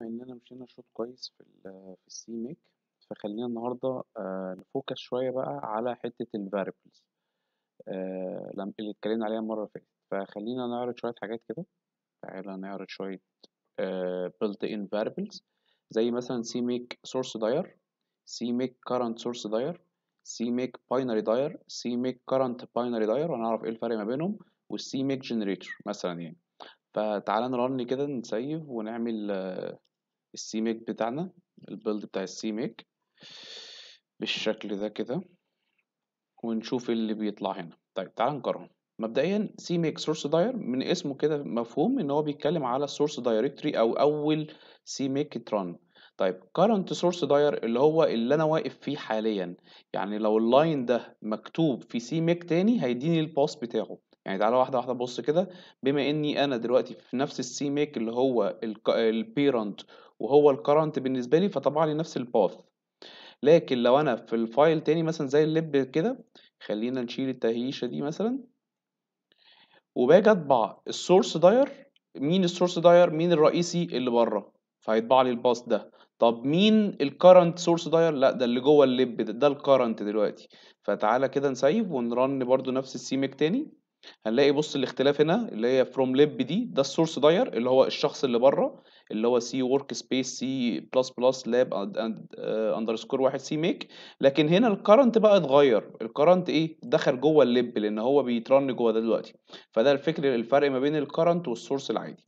بما اننا مشينا شوط كويس في الـ في السي ميك فخلينا النهارده آه، نفوكس شويه بقى على حته الفاريبلز آه، اللي اتكلمنا عليها المره اللي فاتت فخلينا نعرض شويه حاجات كده تعالى نعرض شويه بيلت ان فاريبلز زي مثلا سي ميك سورس داير سي ميك كارنت سورس داير سي ميك باينري داير سي ميك كارنت باينري داير ونعرف ايه الفرق ما بينهم والسي ميك جنريتور مثلا يعني فتعالى نرن كده نسيف ونعمل آه، السي ميك بتاعنا البيلد بتاع السي ميك بالشكل ده كده ونشوف اللي بيطلع هنا طيب تعال نقارن مبدئيا سي ميك سورس داير من اسمه كده مفهوم ان هو بيتكلم على السورس دايركتري او اول سي ميك تران طيب current source داير اللي هو اللي انا واقف فيه حاليا يعني لو اللاين ده مكتوب في سي ميك تاني هيديني الباس بتاعه يعني تعالى واحده واحده بص كده بما اني انا دلوقتي في نفس السي ميك اللي هو البيرنت وهو الكرنت بالنسبه لي فطبع لي نفس الباث لكن لو انا في الفايل تاني مثلا زي اللب كده خلينا نشيل التهيشه دي مثلا وباجي اطبع السورس داير مين السورس داير مين الرئيسي اللي بره فهيطبع لي الباث ده طب مين الكرنت سورس داير لا ده اللي جوه اللب ده ده الكرنت دلوقتي فتعالى كده نسيف ونرن برضو نفس السيمك تاني هنلاقي بص الاختلاف هنا اللي هي from lib دي ده السورس داير اللي هو الشخص اللي بره اللي هو سي ورك سبيس سي بلس بلس لاب اندرسكور واحد سي ميك لكن هنا الكرنت بقى اتغير الكرنت ايه دخل جوه اللب لان هو بيترن جوه ده دلوقتي فده الفكر الفرق ما بين الكرنت والسورس العادي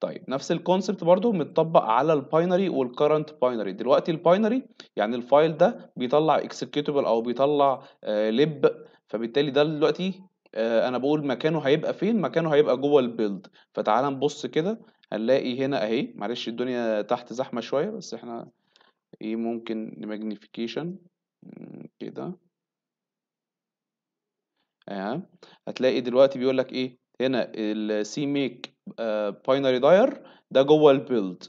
طيب نفس الكونسبت برضو متطبق على الباينري والكرنت باينري دلوقتي الباينري يعني الفايل ده بيطلع اكسكيوتبل او بيطلع لب آه، فبالتالي ده دلوقتي آه، انا بقول مكانه هيبقى فين مكانه هيبقى جوه البيلد فتعال نبص كده هنلاقي هنا اهي معلش الدنيا تحت زحمة شوية بس احنا ايه ممكن نماجنيفيكيشن كده اه هتلاقي دلوقتي بيقول لك ايه هنا السي ميك باينري داير ده جوه البيلد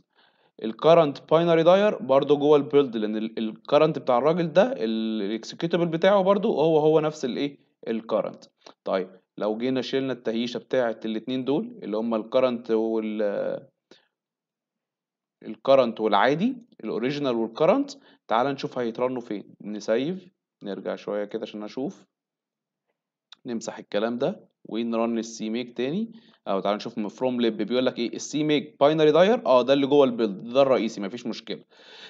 الكرنت باينري داير برضه جوه البيلد لان الكرنت بتاع الراجل ده الاكسكيوتابل بتاعه برضه هو هو نفس الايه الكرنت طيب لو جينا شلنا التهيشه بتاعه الاتنين دول اللي هما الكرنت وال الكرنت والعادي الاوريجينال والكرنت تعال نشوف هيترنوا فين نسيف نرجع شويه كده عشان اشوف نمسح الكلام ده ونرن السي ميك تاني او تعال نشوف من فروم ليب بيقول لك ايه السي ميك باينري داير اه ده اللي جوه البيلد ده الرئيسي مفيش مشكله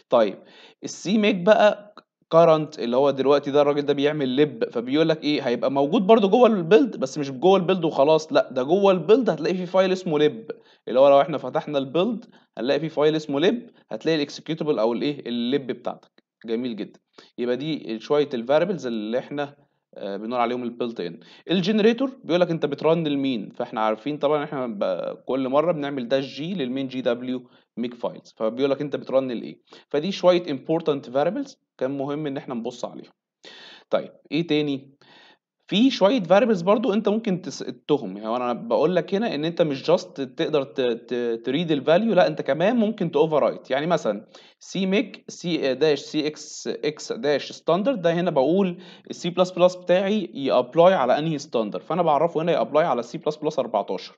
طيب السي ميك بقى كارنت اللي هو دلوقتي ده الراجل ده بيعمل لب فبيقول لك ايه هيبقى موجود برده جوه البيلد بس مش جوه البيلد وخلاص لا ده جوه البيلد هتلاقي فيه فايل اسمه لب اللي هو لو احنا فتحنا البيلد هنلاقي فيه فايل اسمه لب هتلاقي الاكسكيوتبل او الايه اللب بتاعتك جميل جدا يبقى دي شويه الفاريبلز اللي احنا آه، بنقول عليهم البيلت ان الجنريتور بيقول لك انت بترن لمين فاحنا عارفين طبعا احنا كل مره بنعمل داش جي للمين جي دبليو ميك فايلز فبيقول لك انت بترن لايه فدي شويه امبورتنت فاريبلز كان مهم ان احنا نبص عليهم طيب ايه تاني آه في شويه فاريبلز برضو انت ممكن تسقطهم يعني انا بقول لك هنا ان انت مش جاست تقدر تريد الفاليو لا انت كمان ممكن رايت يعني مثلا سي ميك سي داش سي اكس اكس داش ستاندرد ده هنا بقول السي بلس بلس بتاعي يابلاي على انهي ستاندرد فانا بعرفه هنا يابلاي على سي بلس بلس 14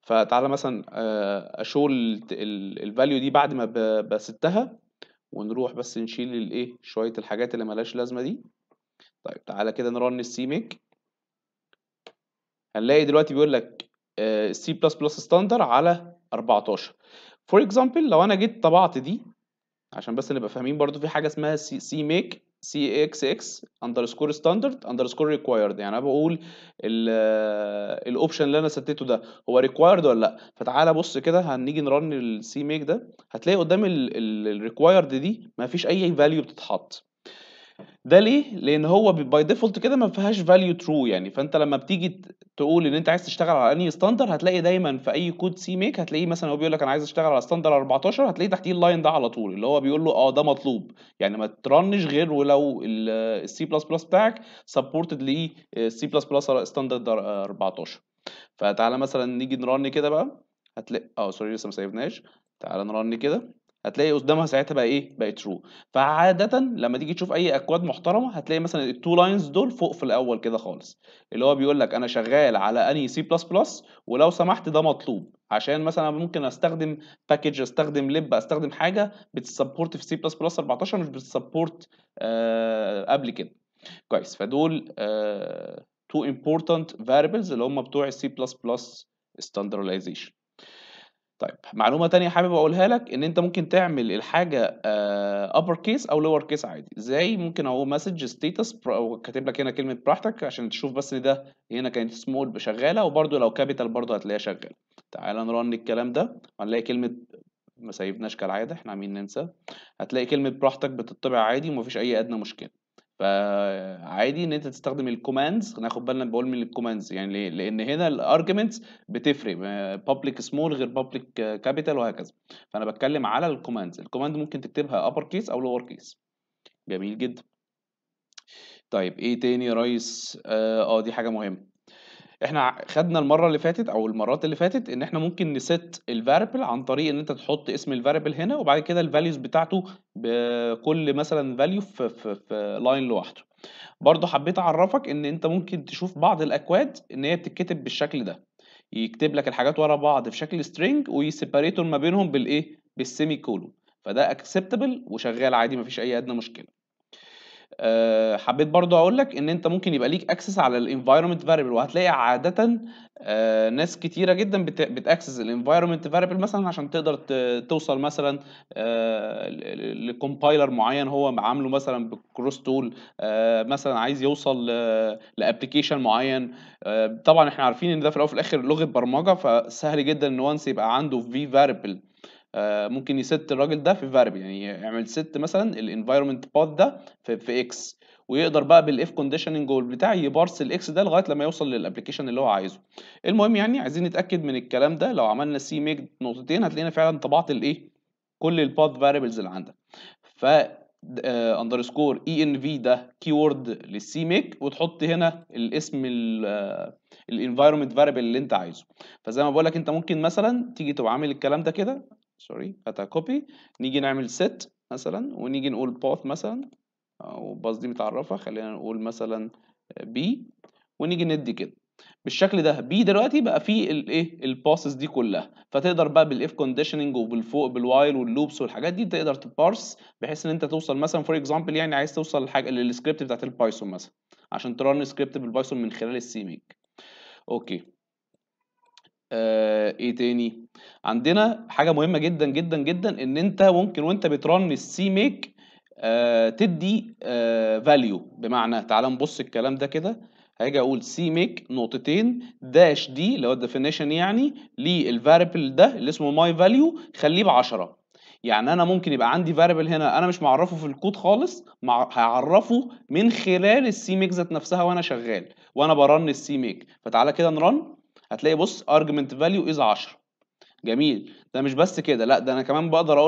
فتعالى مثلا آه، اشو الفاليو دي بعد ما بستها ونروح بس نشيل الايه شويه الحاجات اللي ملهاش لازمه دي طيب تعالى كده نرن السي ميك هنلاقي دلوقتي بيقول لك سي بلس بلس ستاندر على 14 فور اكزامبل لو انا جيت طبعت دي عشان بس نبقى فاهمين برضو في حاجه اسمها سي, ميك سي اكس اكس اندرسكور ستاندرد اندرسكور ريكوايرد يعني انا بقول الاوبشن آه، اللي انا سدته ده هو ريكوايرد ولا لا فتعالى بص كده هنيجي نرن السي ميك ده هتلاقي قدام الريكوايرد دي مفيش اي فاليو بتتحط ده ليه؟ لأن هو باي ديفولت كده ما فيهاش value true يعني فأنت لما بتيجي تقول إن أنت عايز تشتغل على أنهي ستاندر هتلاقي دايما في أي كود سي ميك هتلاقيه مثلا هو بيقول لك أنا عايز أشتغل على ستاندر 14 هتلاقيه تحتيه اللاين ده على طول اللي هو بيقول له أه ده مطلوب يعني ما ترنش غير ولو السي بلس بلس بتاعك سبورتد ليه سي بلس بلس ستاندر 14 فتعالى مثلا نيجي نرن كده بقى هتلاقي أه سوري لسه ما سيبناش تعالى نرن كده هتلاقي قدامها ساعتها بقى ايه بقى ترو فعاده لما تيجي تشوف اي اكواد محترمه هتلاقي مثلا التو لاينز دول فوق في الاول كده خالص اللي هو بيقول لك انا شغال على اني سي بلس بلس ولو سمحت ده مطلوب عشان مثلا ممكن استخدم باكج استخدم لب استخدم حاجه بتسبورت في سي بلس بلس 14 مش بتسبورت آه قبل كده كويس فدول تو امبورتنت فاريبلز اللي هم بتوع السي بلس بلس ستاندرلايزيشن طيب معلومه تانية حابب اقولها لك ان انت ممكن تعمل الحاجه ابر آه، كيس او لور كيس عادي ازاي ممكن اهو مسج ستيتس كاتب لك هنا كلمه براحتك عشان تشوف بس ان ده هنا كانت سمول شغاله وبرده لو كابيتال برده هتلاقيها شغاله تعال نرن الكلام ده هنلاقي كلمه ما سايبناش كالعاده احنا عاملين ننسى هتلاقي كلمه براحتك بتطبع عادي ومفيش اي ادنى مشكله فعادي ان انت تستخدم الكوماندز ناخد بالنا بقول من الكوماندز يعني ليه؟ لان هنا الارجيومنتس بتفرق بابليك سمول غير بابليك كابيتال وهكذا فانا بتكلم على الكوماندز الكوماند ممكن تكتبها ابر كيس او لور كيس جميل جدا طيب ايه تاني يا ريس اه, آه، دي حاجه مهمه احنا خدنا المره اللي فاتت او المرات اللي فاتت ان احنا ممكن نست الفاريبل عن طريق ان انت تحط اسم الفاريبل هنا وبعد كده الفاليوز بتاعته بكل مثلا فاليو في في, في لاين لوحده برضه حبيت اعرفك ان انت ممكن تشوف بعض الاكواد ان هي بتتكتب بالشكل ده يكتب لك الحاجات ورا بعض في شكل سترينج ويسيباريتور ما بينهم بالايه بالسيمي كولون فده اكسبتابل وشغال عادي مفيش اي ادنى مشكله آه، حبيت برضو اقول لك ان انت ممكن يبقى ليك اكسس على الانفايرمنت فاريبل وهتلاقي عاده آه، ناس كتيره جدا بتاكسس الانفايرمنت فاريبل مثلا عشان تقدر توصل مثلا أه لكومبايلر معين هو عامله مثلا بكروس تول آه، مثلا عايز يوصل لابلكيشن معين طبعا احنا عارفين ان ده في الاول وفي الاخر لغه برمجه فسهل جدا ان وانس يبقى عنده في فاريبل آه، ممكن يست الراجل ده في فارب يعني يعمل ست مثلا الانفايرمنت باث ده في, في اكس ويقدر بقى بالاف كونديشننج والبتاع يبارس الاكس ده لغايه لما يوصل للابلكيشن اللي هو عايزه المهم يعني عايزين نتاكد من الكلام ده لو عملنا سي ميك نقطتين هتلاقينا فعلا طبعت الايه كل الباث فاريبلز اللي عندك ف اندرسكور اي ان في ده كي للسي ميك وتحط هنا الاسم الانفايرمنت آه، فاريبل اللي انت عايزه فزي ما بقول لك انت ممكن مثلا تيجي تبقى عامل الكلام ده كده سوري هاتها كوبي نيجي نعمل set مثلا ونيجي نقول path مثلا او باث دي متعرفه خلينا نقول مثلا بي ونيجي ندي كده بالشكل ده بي دلوقتي بقى فيه الايه الباسز دي كلها فتقدر بقى بالاف كونديشننج وبالفوق بالوايل واللوبس والحاجات دي تقدر تبارس بحيث ان انت توصل مثلا فور اكزامبل يعني عايز توصل لحاجه للسكريبت بتاعت البايثون مثلا عشان ترن سكريبت بالبايثون من خلال السيميك اوكي آه ايه تاني عندنا حاجه مهمه جدا جدا جدا ان انت ممكن وانت بترن السي ميك آه تدي فاليو آه بمعنى تعال نبص الكلام ده كده هاجي اقول سي ميك نقطتين داش دي اللي هو الديفينيشن يعني للفاريبل ده اللي اسمه ماي فاليو خليه ب 10 يعني انا ممكن يبقى عندي فاريبل هنا انا مش معرفه في الكود خالص مع... هعرفه من خلال السي ميك ذات نفسها وانا شغال وانا برن السي ميك فتعالى كده نرن هتلاقي بص argument value is 10 جميل ده مش بس كده لا ده انا كمان بقدر اقول